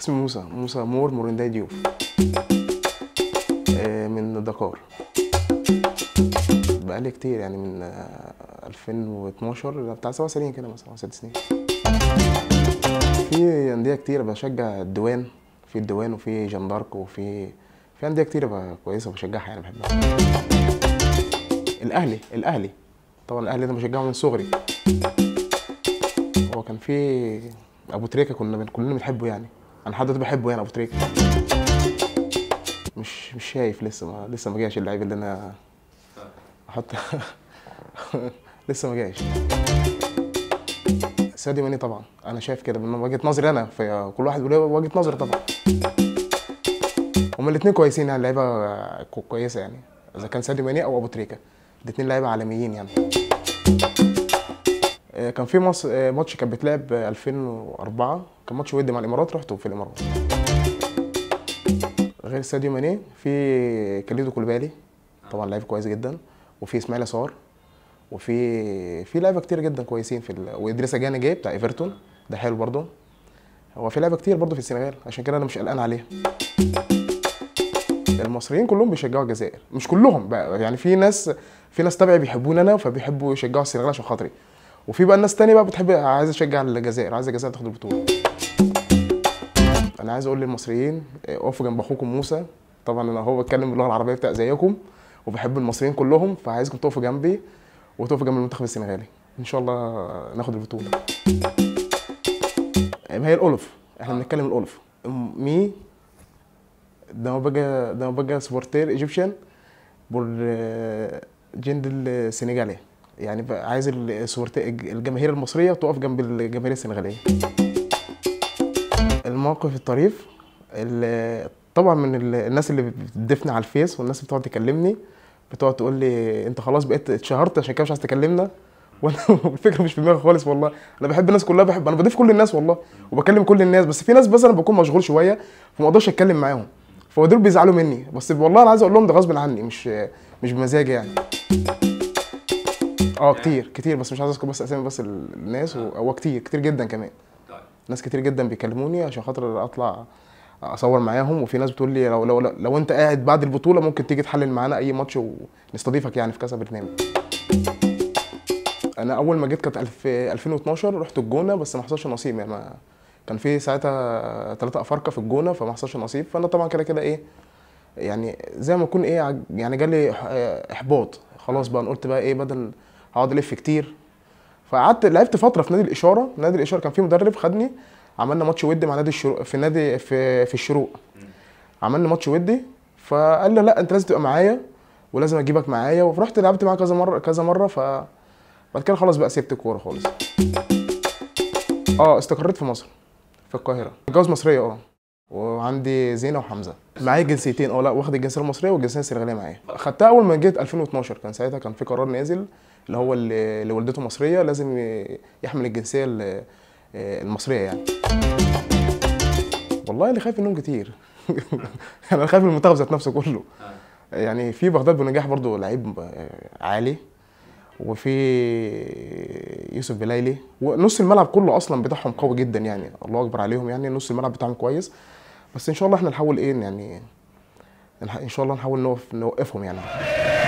اسمي موسى موسى مور مورنداي ديوف آه، من دكار بقالي كتير يعني من 2012 آه، بتاع سبع سنين كده مثلا ست سنين في انديه كتير بشجع الدوان في الدوان وفي جندارك وفي في انديه كتير كويسه بشجعها يعني بحبها الاهلي الاهلي طبعا الاهلي ده بشجعه من صغري هو كان في ابو تريكه كنا كلنا بنحبه يعني انا حد بحبه هنا يعني، ابو تريكه مش مش شايف لسه ما لسه ما جاش اللعيب اللي انا احط لسه ما جاش سادي ماني طبعا انا شايف كده من وجهه نظري انا فكل واحد له وجهه نظر طبعا هما الاثنين كويسين يعني لعيبه كويسه يعني اذا كان سادي ماني او ابو تريكه الاثنين لعيبه عالميين يعني آه، كان في مصر آه، ماتش كانت بتلعب 2004 كان ماتش ودي مع الامارات رحته في الامارات غير ساديو ماني في كاليدو كولبالي طبعا لعيب كويس جدا وفي اسماعيل صار وفي في لعيبه كتير جدا كويسين في ال... وادريس اجاني جاي بتاع ايفرتون ده حلو برضه هو في لعيبه كتير برضه في السنغال عشان كده انا مش قلقان عليه المصريين كلهم بيشجعوا الجزائر مش كلهم بقى يعني في ناس في ناس تبعي بيحبوني انا فبيحبوا يشجعوا السنغال عشان خاطري وفي بقى الناس تانية بقى بتحب عايزه تشجع الجزائر عايزه الجزائر تاخد البطوله انا عايز اقول للمصريين آه، اقفوا جنب اخوكم موسى طبعا انا هو بتكلم باللغه العربيه بتاع زيكم وبحب المصريين كلهم فعايزكم تقفوا جنبي وتقفوا جنب المنتخب السنغالي ان شاء الله ناخد البطوله هي الالف احنا بنتكلم الالف مي ده ما بقى سبورتير ايجيبشن بور آه، جندل سنغالي يعني عايز الجماهير المصريه تقف جنب الجماهير السنغاليه الموقف الطريف طبعا من الناس اللي بتدفني على الفيس والناس بتقعد تكلمني بتقعد تقول لي انت خلاص بقيت اتشهرت عشان كده مش عايز تكلمنا وانا الفكره مش في دماغي خالص والله انا بحب الناس كلها بحب انا بضيف كل الناس والله وبكلم كل الناس بس في ناس بس انا بكون مشغول شويه فما اقدرش اتكلم معاهم فدول بيزعلوا مني بس والله انا عايز اقول لهم ده غصب عني مش مش بمزاجي يعني اه كتير كتير بس مش عايز اذكر بس اسامي بس الناس آه. هو كتير كتير جدا كمان طيب. ناس كتير جدا بيكلموني عشان خاطر اطلع اصور معاهم وفي ناس بتقول لي لو لو لو, لو انت قاعد بعد البطوله ممكن تيجي تحلل معانا اي ماتش ونستضيفك يعني في كذا برنامج انا اول ما جيت كانت 2012 رحت الجونه بس ما حصلش نصيب يعني ما كان في ساعتها ثلاثة افارقه في الجونه فما حصلش نصيب فانا طبعا كده كده ايه يعني زي ما اكون ايه يعني جالي احباط خلاص بقى قلت بقى ايه بدل هقعد الف كتير فقعدت لعبت فتره في نادي الاشاره نادي الاشاره كان فيه مدرب خدني عملنا ماتش ودي مع نادي الشروق في نادي في في الشروق عملنا ماتش ودي فقال لي لا انت لازم تبقى معايا ولازم اجيبك معايا ورحت لعبت معاه كذا مره كذا مره ف بعد كده خلاص بقى سبت الكوره خالص اه استقريت في مصر في القاهره متجوز مصريه اه وعندي زينه وحمزه معايا جنسيتين اه لا واخد الجنسيه المصريه والجنسيه السنغاليه معايا خدتها اول ما جيت 2012 كان ساعتها كان في قرار نازل اللي هو اللي والدته مصريه لازم يحمل الجنسيه المصريه يعني والله اللي خايف منهم كتير انا خايف من المنتخب ذات نفسه كله آه. يعني في بغداد بنجاح برضو لعيب آه، عالي وفي يوسف بلايلي ونص الملعب كله اصلا بتاعهم قوي جدا يعني الله اكبر عليهم يعني نص الملعب بتاعهم كويس بس ان شاء الله احنا نحاول ايه يعني ان شاء الله نحاول نوقف نوقفهم يعني